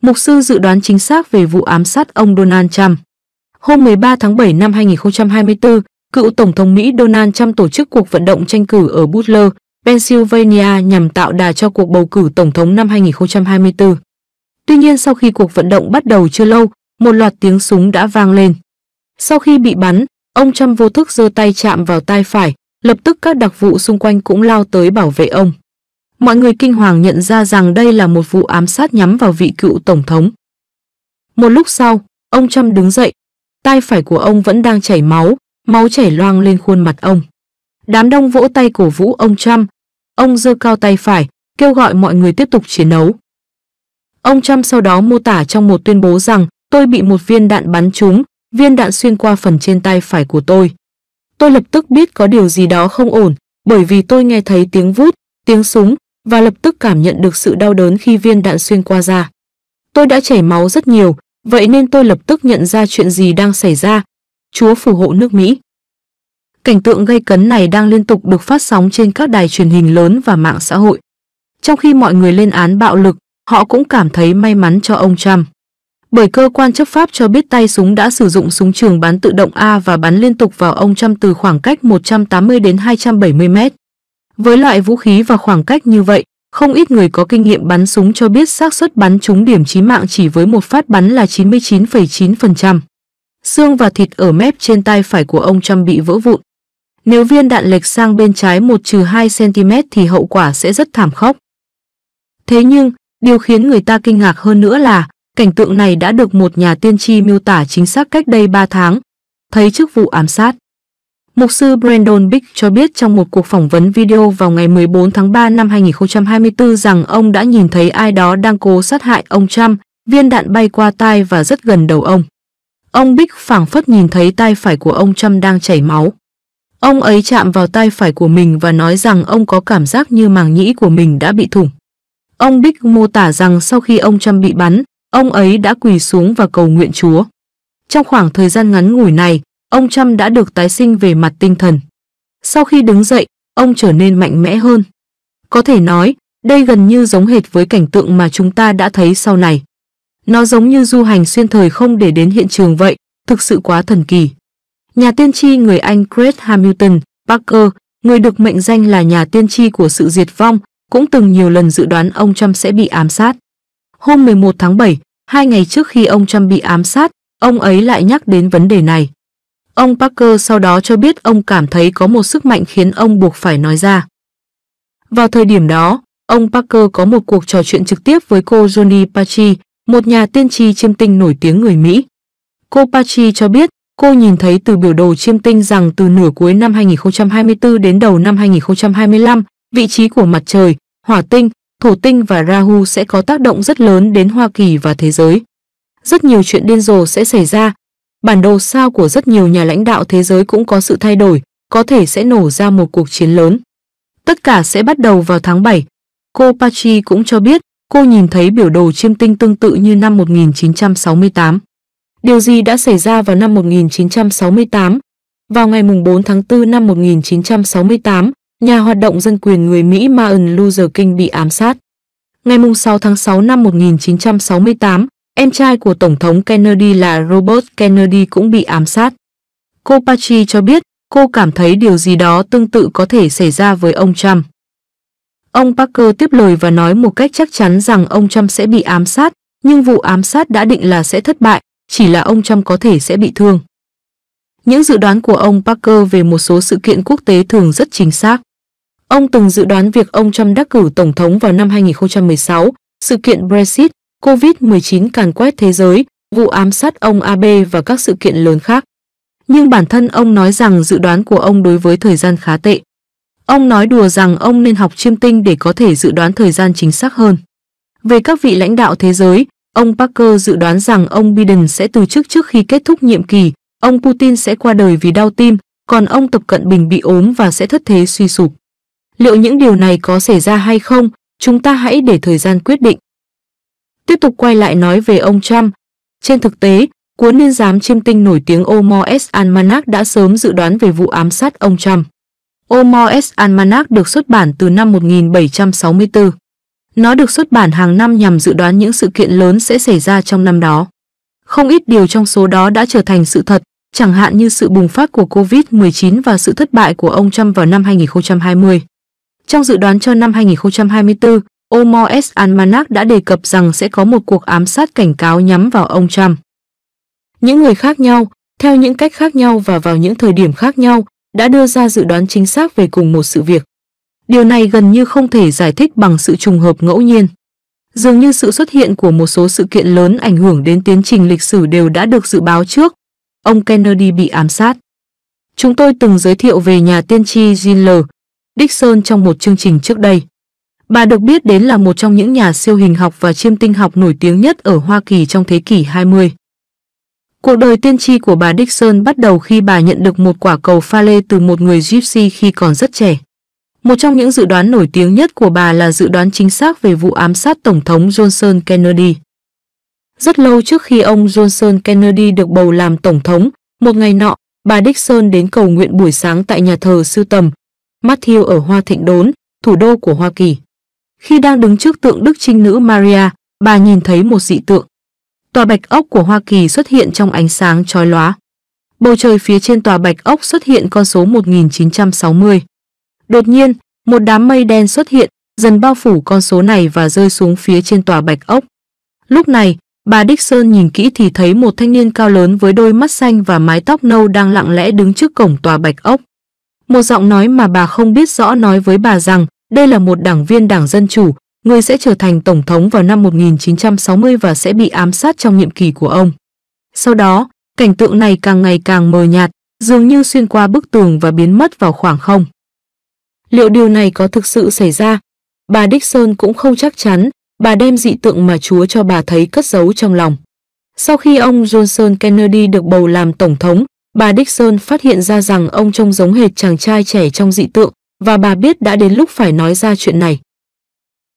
mục sư dự đoán chính xác về vụ ám sát ông Donald Trump. Hôm 13 tháng 7 năm 2024, cựu Tổng thống Mỹ Donald Trump tổ chức cuộc vận động tranh cử ở Butler, Pennsylvania nhằm tạo đà cho cuộc bầu cử Tổng thống năm 2024. Tuy nhiên sau khi cuộc vận động bắt đầu chưa lâu, một loạt tiếng súng đã vang lên. Sau khi bị bắn, ông Trump vô thức giơ tay chạm vào tay phải, lập tức các đặc vụ xung quanh cũng lao tới bảo vệ ông. Mọi người kinh hoàng nhận ra rằng đây là một vụ ám sát nhắm vào vị cựu tổng thống. Một lúc sau, ông Trump đứng dậy. Tay phải của ông vẫn đang chảy máu, máu chảy loang lên khuôn mặt ông. Đám đông vỗ tay cổ vũ ông Trump. Ông giơ cao tay phải, kêu gọi mọi người tiếp tục chiến đấu. Ông Trump sau đó mô tả trong một tuyên bố rằng tôi bị một viên đạn bắn trúng, viên đạn xuyên qua phần trên tay phải của tôi. Tôi lập tức biết có điều gì đó không ổn, bởi vì tôi nghe thấy tiếng vút, tiếng súng, và lập tức cảm nhận được sự đau đớn khi viên đạn xuyên qua da. Tôi đã chảy máu rất nhiều, vậy nên tôi lập tức nhận ra chuyện gì đang xảy ra. Chúa phù hộ nước Mỹ. Cảnh tượng gây cấn này đang liên tục được phát sóng trên các đài truyền hình lớn và mạng xã hội. Trong khi mọi người lên án bạo lực, họ cũng cảm thấy may mắn cho ông Trump. Bởi cơ quan chấp pháp cho biết tay súng đã sử dụng súng trường bắn tự động A và bắn liên tục vào ông Trump từ khoảng cách 180 đến 270 mét. Với loại vũ khí và khoảng cách như vậy, không ít người có kinh nghiệm bắn súng cho biết xác suất bắn trúng điểm chí mạng chỉ với một phát bắn là 99,9%. Xương và thịt ở mép trên tay phải của ông Trump bị vỡ vụn. Nếu viên đạn lệch sang bên trái 1-2cm thì hậu quả sẽ rất thảm khốc. Thế nhưng, điều khiến người ta kinh ngạc hơn nữa là cảnh tượng này đã được một nhà tiên tri miêu tả chính xác cách đây 3 tháng, thấy trước vụ ám sát. Mục sư Brandon Bick cho biết trong một cuộc phỏng vấn video vào ngày 14 tháng 3 năm 2024 rằng ông đã nhìn thấy ai đó đang cố sát hại ông Trump, viên đạn bay qua tai và rất gần đầu ông. Ông Bick phảng phất nhìn thấy tai phải của ông Trump đang chảy máu. Ông ấy chạm vào tai phải của mình và nói rằng ông có cảm giác như màng nhĩ của mình đã bị thủng. Ông Bick mô tả rằng sau khi ông Trump bị bắn, ông ấy đã quỳ xuống và cầu nguyện Chúa. Trong khoảng thời gian ngắn ngủi này, ông Trump đã được tái sinh về mặt tinh thần. Sau khi đứng dậy, ông trở nên mạnh mẽ hơn. Có thể nói, đây gần như giống hệt với cảnh tượng mà chúng ta đã thấy sau này. Nó giống như du hành xuyên thời không để đến hiện trường vậy, thực sự quá thần kỳ. Nhà tiên tri người Anh Craig Hamilton, Parker, người được mệnh danh là nhà tiên tri của sự diệt vong, cũng từng nhiều lần dự đoán ông Trump sẽ bị ám sát. Hôm 11 tháng 7, hai ngày trước khi ông Trump bị ám sát, ông ấy lại nhắc đến vấn đề này. Ông Parker sau đó cho biết ông cảm thấy có một sức mạnh khiến ông buộc phải nói ra. Vào thời điểm đó, ông Parker có một cuộc trò chuyện trực tiếp với cô Johnny Pachi, một nhà tiên tri chiêm tinh nổi tiếng người Mỹ. Cô Pachi cho biết cô nhìn thấy từ biểu đồ chiêm tinh rằng từ nửa cuối năm 2024 đến đầu năm 2025, vị trí của mặt trời, hỏa tinh, thổ tinh và Rahu sẽ có tác động rất lớn đến Hoa Kỳ và thế giới. Rất nhiều chuyện điên rồ sẽ xảy ra, Bản đồ sao của rất nhiều nhà lãnh đạo thế giới cũng có sự thay đổi, có thể sẽ nổ ra một cuộc chiến lớn. Tất cả sẽ bắt đầu vào tháng 7. Cô Pachi cũng cho biết cô nhìn thấy biểu đồ chiêm tinh tương tự như năm 1968. Điều gì đã xảy ra vào năm 1968? Vào ngày 4 tháng 4 năm 1968, nhà hoạt động dân quyền người Mỹ Martin Luther King bị ám sát. Ngày 6 tháng 6 năm 1968, Em trai của Tổng thống Kennedy là Robert Kennedy cũng bị ám sát. Cô Pachi cho biết cô cảm thấy điều gì đó tương tự có thể xảy ra với ông Trump. Ông Parker tiếp lời và nói một cách chắc chắn rằng ông Trump sẽ bị ám sát, nhưng vụ ám sát đã định là sẽ thất bại, chỉ là ông Trump có thể sẽ bị thương. Những dự đoán của ông Parker về một số sự kiện quốc tế thường rất chính xác. Ông từng dự đoán việc ông Trump đắc cử Tổng thống vào năm 2016, sự kiện Brexit COVID-19 càn quét thế giới, vụ ám sát ông Abe và các sự kiện lớn khác. Nhưng bản thân ông nói rằng dự đoán của ông đối với thời gian khá tệ. Ông nói đùa rằng ông nên học chiêm tinh để có thể dự đoán thời gian chính xác hơn. Về các vị lãnh đạo thế giới, ông Parker dự đoán rằng ông Biden sẽ từ chức trước khi kết thúc nhiệm kỳ, ông Putin sẽ qua đời vì đau tim, còn ông Tập Cận Bình bị ốm và sẽ thất thế suy sụp. Liệu những điều này có xảy ra hay không, chúng ta hãy để thời gian quyết định. Tiếp tục quay lại nói về ông Trump. Trên thực tế, cuốn niên giám chiêm tinh nổi tiếng S. Almanac đã sớm dự đoán về vụ ám sát ông Trump. S. Almanac được xuất bản từ năm 1764. Nó được xuất bản hàng năm nhằm dự đoán những sự kiện lớn sẽ xảy ra trong năm đó. Không ít điều trong số đó đã trở thành sự thật, chẳng hạn như sự bùng phát của COVID-19 và sự thất bại của ông Trump vào năm 2020. Trong dự đoán cho năm 2024, Omos Almanac đã đề cập rằng sẽ có một cuộc ám sát cảnh cáo nhắm vào ông Trump. Những người khác nhau, theo những cách khác nhau và vào những thời điểm khác nhau, đã đưa ra dự đoán chính xác về cùng một sự việc. Điều này gần như không thể giải thích bằng sự trùng hợp ngẫu nhiên. Dường như sự xuất hiện của một số sự kiện lớn ảnh hưởng đến tiến trình lịch sử đều đã được dự báo trước. Ông Kennedy bị ám sát. Chúng tôi từng giới thiệu về nhà tiên tri L. Dixon trong một chương trình trước đây. Bà được biết đến là một trong những nhà siêu hình học và chiêm tinh học nổi tiếng nhất ở Hoa Kỳ trong thế kỷ 20. Cuộc đời tiên tri của bà Dixon bắt đầu khi bà nhận được một quả cầu pha lê từ một người Gypsy khi còn rất trẻ. Một trong những dự đoán nổi tiếng nhất của bà là dự đoán chính xác về vụ ám sát Tổng thống Johnson Kennedy. Rất lâu trước khi ông Johnson Kennedy được bầu làm Tổng thống, một ngày nọ, bà Dixon đến cầu nguyện buổi sáng tại nhà thờ sư tầm, Matthew ở Hoa Thịnh Đốn, thủ đô của Hoa Kỳ. Khi đang đứng trước tượng Đức Trinh Nữ Maria, bà nhìn thấy một dị tượng. Tòa bạch ốc của Hoa Kỳ xuất hiện trong ánh sáng chói lóa. Bầu trời phía trên tòa bạch ốc xuất hiện con số 1960. Đột nhiên, một đám mây đen xuất hiện, dần bao phủ con số này và rơi xuống phía trên tòa bạch ốc. Lúc này, bà Dixon nhìn kỹ thì thấy một thanh niên cao lớn với đôi mắt xanh và mái tóc nâu đang lặng lẽ đứng trước cổng tòa bạch ốc. Một giọng nói mà bà không biết rõ nói với bà rằng đây là một đảng viên Đảng Dân Chủ, người sẽ trở thành Tổng thống vào năm 1960 và sẽ bị ám sát trong nhiệm kỳ của ông. Sau đó, cảnh tượng này càng ngày càng mờ nhạt, dường như xuyên qua bức tường và biến mất vào khoảng không. Liệu điều này có thực sự xảy ra? Bà Dixon cũng không chắc chắn, bà đem dị tượng mà Chúa cho bà thấy cất giấu trong lòng. Sau khi ông Johnson Kennedy được bầu làm tổng thống, bà Dixon phát hiện ra rằng ông trông giống hệt chàng trai trẻ trong dị tượng, và bà biết đã đến lúc phải nói ra chuyện này.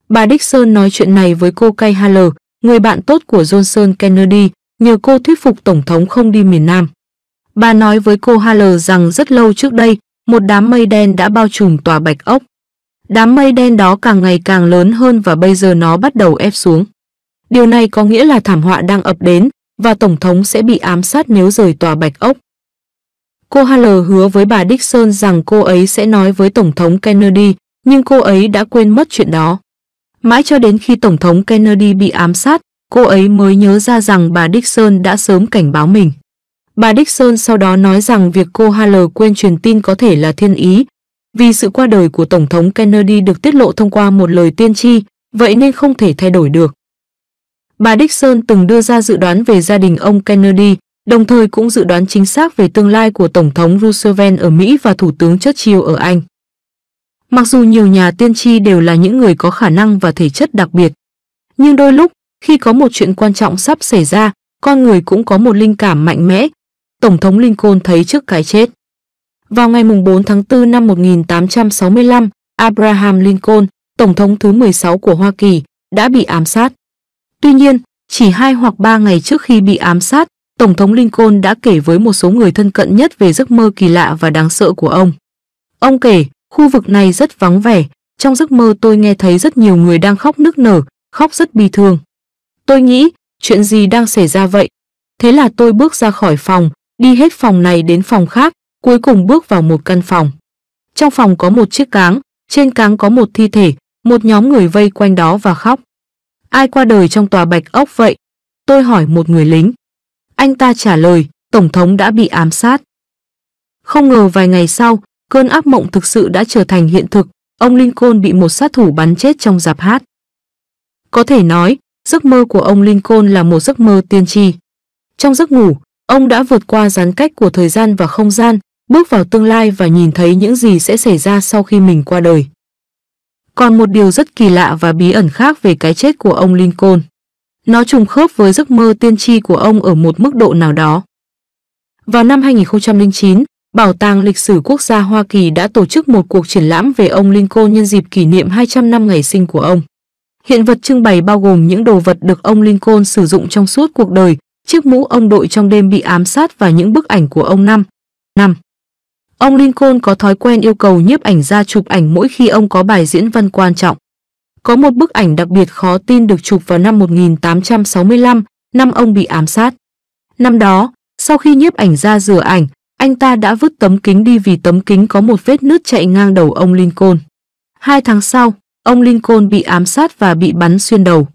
Bà Dixon nói chuyện này với cô Kay Haller, người bạn tốt của Johnson Kennedy, nhờ cô thuyết phục Tổng thống không đi miền Nam. Bà nói với cô Haller rằng rất lâu trước đây, một đám mây đen đã bao trùm tòa Bạch Ốc. Đám mây đen đó càng ngày càng lớn hơn và bây giờ nó bắt đầu ép xuống. Điều này có nghĩa là thảm họa đang ập đến và Tổng thống sẽ bị ám sát nếu rời tòa Bạch Ốc. Cô Haller hứa với bà Dixon rằng cô ấy sẽ nói với Tổng thống Kennedy, nhưng cô ấy đã quên mất chuyện đó. Mãi cho đến khi Tổng thống Kennedy bị ám sát, cô ấy mới nhớ ra rằng bà Dixon đã sớm cảnh báo mình. Bà Dixon sau đó nói rằng việc cô Haller quên truyền tin có thể là thiên ý, vì sự qua đời của Tổng thống Kennedy được tiết lộ thông qua một lời tiên tri, vậy nên không thể thay đổi được. Bà Dixon từng đưa ra dự đoán về gia đình ông Kennedy đồng thời cũng dự đoán chính xác về tương lai của Tổng thống Roosevelt ở Mỹ và Thủ tướng Churchill ở Anh. Mặc dù nhiều nhà tiên tri đều là những người có khả năng và thể chất đặc biệt, nhưng đôi lúc, khi có một chuyện quan trọng sắp xảy ra, con người cũng có một linh cảm mạnh mẽ. Tổng thống Lincoln thấy trước cái chết. Vào ngày 4 tháng 4 năm 1865, Abraham Lincoln, Tổng thống thứ 16 của Hoa Kỳ, đã bị ám sát. Tuy nhiên, chỉ hai hoặc ba ngày trước khi bị ám sát, Tổng thống Lincoln đã kể với một số người thân cận nhất về giấc mơ kỳ lạ và đáng sợ của ông. Ông kể, khu vực này rất vắng vẻ, trong giấc mơ tôi nghe thấy rất nhiều người đang khóc nức nở, khóc rất bi thương. Tôi nghĩ, chuyện gì đang xảy ra vậy? Thế là tôi bước ra khỏi phòng, đi hết phòng này đến phòng khác, cuối cùng bước vào một căn phòng. Trong phòng có một chiếc cáng, trên cáng có một thi thể, một nhóm người vây quanh đó và khóc. Ai qua đời trong tòa bạch ốc vậy? Tôi hỏi một người lính. Anh ta trả lời, Tổng thống đã bị ám sát. Không ngờ vài ngày sau, cơn ác mộng thực sự đã trở thành hiện thực, ông Lincoln bị một sát thủ bắn chết trong dạp hát. Có thể nói, giấc mơ của ông Lincoln là một giấc mơ tiên tri. Trong giấc ngủ, ông đã vượt qua gián cách của thời gian và không gian, bước vào tương lai và nhìn thấy những gì sẽ xảy ra sau khi mình qua đời. Còn một điều rất kỳ lạ và bí ẩn khác về cái chết của ông Lincoln. Nó trùng khớp với giấc mơ tiên tri của ông ở một mức độ nào đó. Vào năm 2009, Bảo tàng Lịch sử Quốc gia Hoa Kỳ đã tổ chức một cuộc triển lãm về ông Lincoln nhân dịp kỷ niệm 200 năm ngày sinh của ông. Hiện vật trưng bày bao gồm những đồ vật được ông Lincoln sử dụng trong suốt cuộc đời, chiếc mũ ông đội trong đêm bị ám sát và những bức ảnh của ông năm. Năm. Ông Lincoln có thói quen yêu cầu nhiếp ảnh gia chụp ảnh mỗi khi ông có bài diễn văn quan trọng. Có một bức ảnh đặc biệt khó tin được chụp vào năm 1865, năm ông bị ám sát. Năm đó, sau khi nhiếp ảnh ra rửa ảnh, anh ta đã vứt tấm kính đi vì tấm kính có một vết nứt chạy ngang đầu ông Lincoln. Hai tháng sau, ông Lincoln bị ám sát và bị bắn xuyên đầu.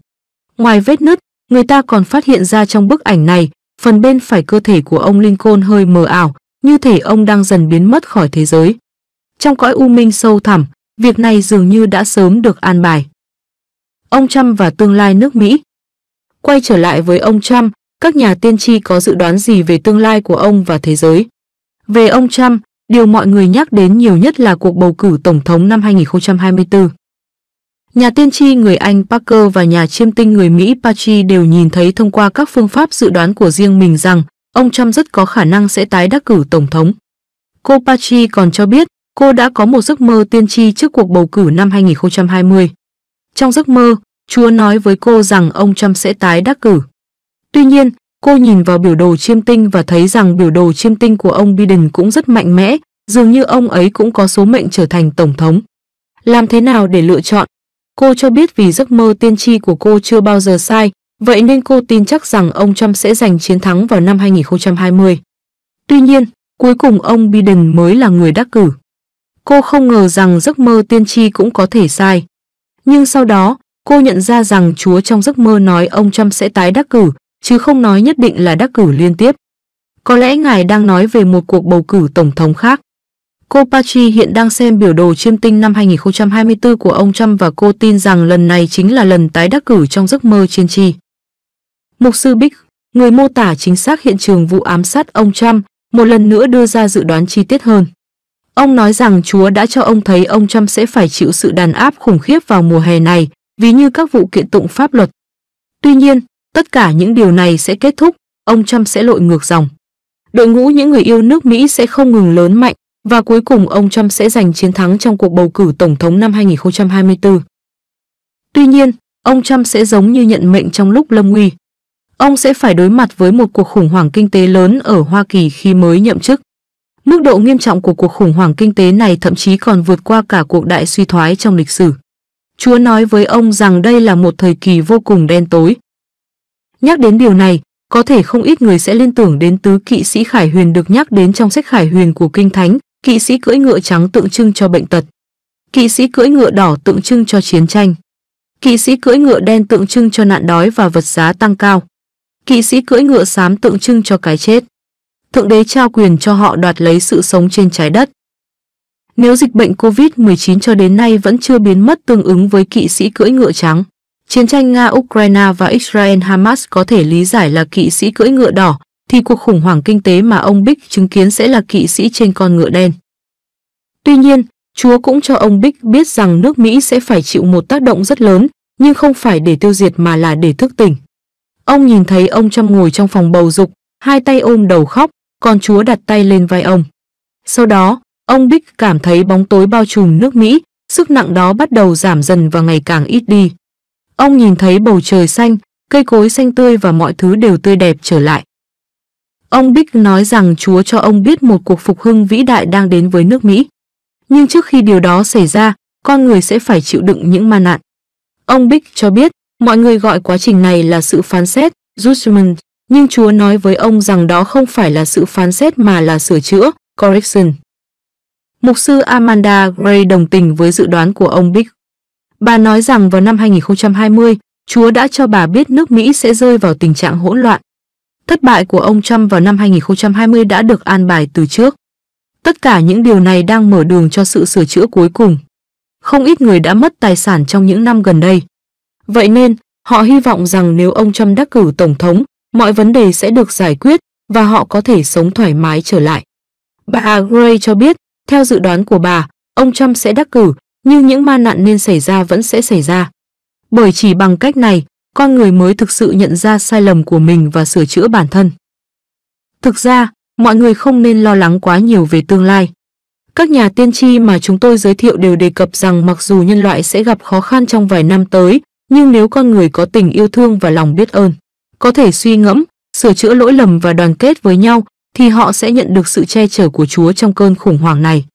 Ngoài vết nứt, người ta còn phát hiện ra trong bức ảnh này, phần bên phải cơ thể của ông Lincoln hơi mờ ảo, như thể ông đang dần biến mất khỏi thế giới. Trong cõi u minh sâu thẳm, việc này dường như đã sớm được an bài ông Trump và tương lai nước Mỹ. Quay trở lại với ông Trump, các nhà tiên tri có dự đoán gì về tương lai của ông và thế giới? Về ông Trump, điều mọi người nhắc đến nhiều nhất là cuộc bầu cử tổng thống năm 2024. Nhà tiên tri người Anh Parker và nhà chiêm tinh người Mỹ Pachi đều nhìn thấy thông qua các phương pháp dự đoán của riêng mình rằng ông Trump rất có khả năng sẽ tái đắc cử tổng thống. Cô Pachi còn cho biết cô đã có một giấc mơ tiên tri trước cuộc bầu cử năm 2020. Trong giấc mơ, Chúa nói với cô rằng ông Trump sẽ tái đắc cử. Tuy nhiên, cô nhìn vào biểu đồ chiêm tinh và thấy rằng biểu đồ chiêm tinh của ông Biden cũng rất mạnh mẽ, dường như ông ấy cũng có số mệnh trở thành tổng thống. Làm thế nào để lựa chọn? Cô cho biết vì giấc mơ tiên tri của cô chưa bao giờ sai, vậy nên cô tin chắc rằng ông Trump sẽ giành chiến thắng vào năm 2020. Tuy nhiên, cuối cùng ông Biden mới là người đắc cử. Cô không ngờ rằng giấc mơ tiên tri cũng có thể sai. Nhưng sau đó, cô nhận ra rằng Chúa trong giấc mơ nói ông Trump sẽ tái đắc cử, chứ không nói nhất định là đắc cử liên tiếp. Có lẽ ngài đang nói về một cuộc bầu cử tổng thống khác. Cô Patri hiện đang xem biểu đồ chiêm tinh năm 2024 của ông Trump và cô tin rằng lần này chính là lần tái đắc cử trong giấc mơ chiên tri. Mục sư Bích, người mô tả chính xác hiện trường vụ ám sát ông Trump, một lần nữa đưa ra dự đoán chi tiết hơn. Ông nói rằng Chúa đã cho ông thấy ông Trump sẽ phải chịu sự đàn áp khủng khiếp vào mùa hè này, ví như các vụ kiện tụng pháp luật. Tuy nhiên, tất cả những điều này sẽ kết thúc, ông Trump sẽ lội ngược dòng. Đội ngũ những người yêu nước Mỹ sẽ không ngừng lớn mạnh và cuối cùng ông Trump sẽ giành chiến thắng trong cuộc bầu cử tổng thống năm 2024. Tuy nhiên, ông Trump sẽ giống như nhận mệnh trong lúc lâm nguy. Ông sẽ phải đối mặt với một cuộc khủng hoảng kinh tế lớn ở Hoa Kỳ khi mới nhậm chức. Mức độ nghiêm trọng của cuộc khủng hoảng kinh tế này thậm chí còn vượt qua cả cuộc đại suy thoái trong lịch sử. Chúa nói với ông rằng đây là một thời kỳ vô cùng đen tối. Nhắc đến điều này, có thể không ít người sẽ liên tưởng đến tứ kỵ sĩ Khải Huyền được nhắc đến trong sách Khải Huyền của Kinh Thánh, kỵ sĩ cưỡi ngựa trắng tượng trưng cho bệnh tật, kỵ sĩ cưỡi ngựa đỏ tượng trưng cho chiến tranh, kỵ sĩ cưỡi ngựa đen tượng trưng cho nạn đói và vật giá tăng cao, kỵ sĩ cưỡi ngựa xám tượng trưng cho cái chết. Thượng đế trao quyền cho họ đoạt lấy sự sống trên trái đất. Nếu dịch bệnh COVID-19 cho đến nay vẫn chưa biến mất tương ứng với kỵ sĩ cưỡi ngựa trắng, chiến tranh Nga-Ukraine và Israel-Hamas có thể lý giải là kỵ sĩ cưỡi ngựa đỏ, thì cuộc khủng hoảng kinh tế mà ông Bích chứng kiến sẽ là kỵ sĩ trên con ngựa đen. Tuy nhiên, Chúa cũng cho ông Bích biết rằng nước Mỹ sẽ phải chịu một tác động rất lớn, nhưng không phải để tiêu diệt mà là để thức tỉnh. Ông nhìn thấy ông Trump ngồi trong phòng bầu dục, hai tay ôm đầu khóc, con chúa đặt tay lên vai ông. Sau đó, ông Bích cảm thấy bóng tối bao trùm nước Mỹ, sức nặng đó bắt đầu giảm dần và ngày càng ít đi. Ông nhìn thấy bầu trời xanh, cây cối xanh tươi và mọi thứ đều tươi đẹp trở lại. Ông Bích nói rằng Chúa cho ông biết một cuộc phục hưng vĩ đại đang đến với nước Mỹ. Nhưng trước khi điều đó xảy ra, con người sẽ phải chịu đựng những ma nạn. Ông Bích cho biết, mọi người gọi quá trình này là sự phán xét, judgment, nhưng Chúa nói với ông rằng đó không phải là sự phán xét mà là sửa chữa, correction. Mục sư Amanda Gray đồng tình với dự đoán của ông Big. Bà nói rằng vào năm 2020, Chúa đã cho bà biết nước Mỹ sẽ rơi vào tình trạng hỗn loạn. Thất bại của ông Trump vào năm 2020 đã được an bài từ trước. Tất cả những điều này đang mở đường cho sự sửa chữa cuối cùng. Không ít người đã mất tài sản trong những năm gần đây. Vậy nên, họ hy vọng rằng nếu ông Trump đắc cử tổng thống, mọi vấn đề sẽ được giải quyết và họ có thể sống thoải mái trở lại. Bà Gray cho biết, theo dự đoán của bà, ông Trump sẽ đắc cử, nhưng những ma nạn nên xảy ra vẫn sẽ xảy ra. Bởi chỉ bằng cách này, con người mới thực sự nhận ra sai lầm của mình và sửa chữa bản thân. Thực ra, mọi người không nên lo lắng quá nhiều về tương lai. Các nhà tiên tri mà chúng tôi giới thiệu đều đề cập rằng mặc dù nhân loại sẽ gặp khó khăn trong vài năm tới, nhưng nếu con người có tình yêu thương và lòng biết ơn, có thể suy ngẫm, sửa chữa lỗi lầm và đoàn kết với nhau thì họ sẽ nhận được sự che chở của Chúa trong cơn khủng hoảng này.